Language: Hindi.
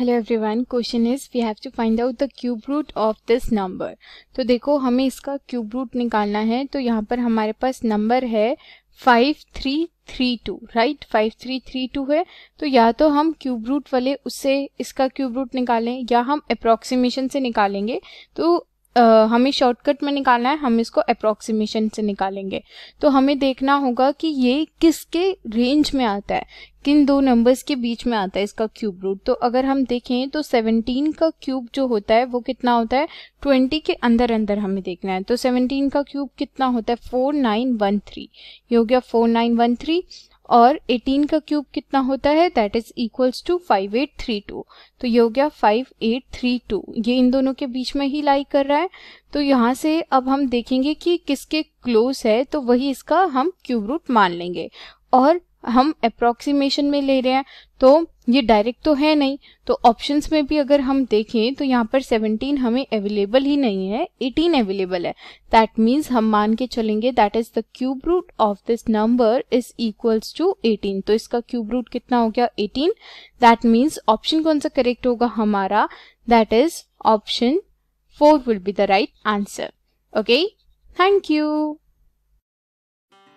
hello everyone question is we have to find out the cube root of this number तो देखो हमें इसका क्यूब रूट निकालना है तो यहाँ पर हमारे पास नंबर है five three three two right five three three two है तो या तो हम क्यूब रूट वाले उससे इसका क्यूब रूट निकालें या हम अप्रोक्सीमेशन से निकालेंगे तो हमें शॉर्टकट में निकालना है हम इसको अप्रोक्सीमेशन से निकालेंगे तो हमें देखना होगा कि ये किसके रेंज में आता है किन दो नंबर्स के बीच में आता है इसका क्यूब रूट तो अगर हम देखें तो 17 का क्यूब जो होता है वो कितना होता है 20 के अंदर अंदर हमें देखना है तो 17 का क्यूब कितना होता है 4913 ये हो गया 4913 और 18 का क्यूब कितना होता है दैट इज इक्वल्स टू 5832 तो ये हो गया 5832 ये इन दोनों के बीच में ही लाई कर रहा है तो यहाँ से अब हम देखेंगे कि किसके क्लोज है तो वही इसका हम क्यूब रूट मान लेंगे और हम अप्रोक्सीमेशन में ले रहे हैं तो ये डायरेक्ट तो है नहीं तो ऑप्शंस में भी अगर हम देखें तो यहाँ पर 17 हमें अवेलेबल ही नहीं है 18 अवेलेबल है दैट मीन्स हम मान के चलेंगे that is the cube root of this number is equals to 18 तो इसका क्यूब रूट कितना हो गया 18 दैट मीन्स ऑप्शन कौन सा करेक्ट होगा हमारा that is option four will be the right answer okay thank you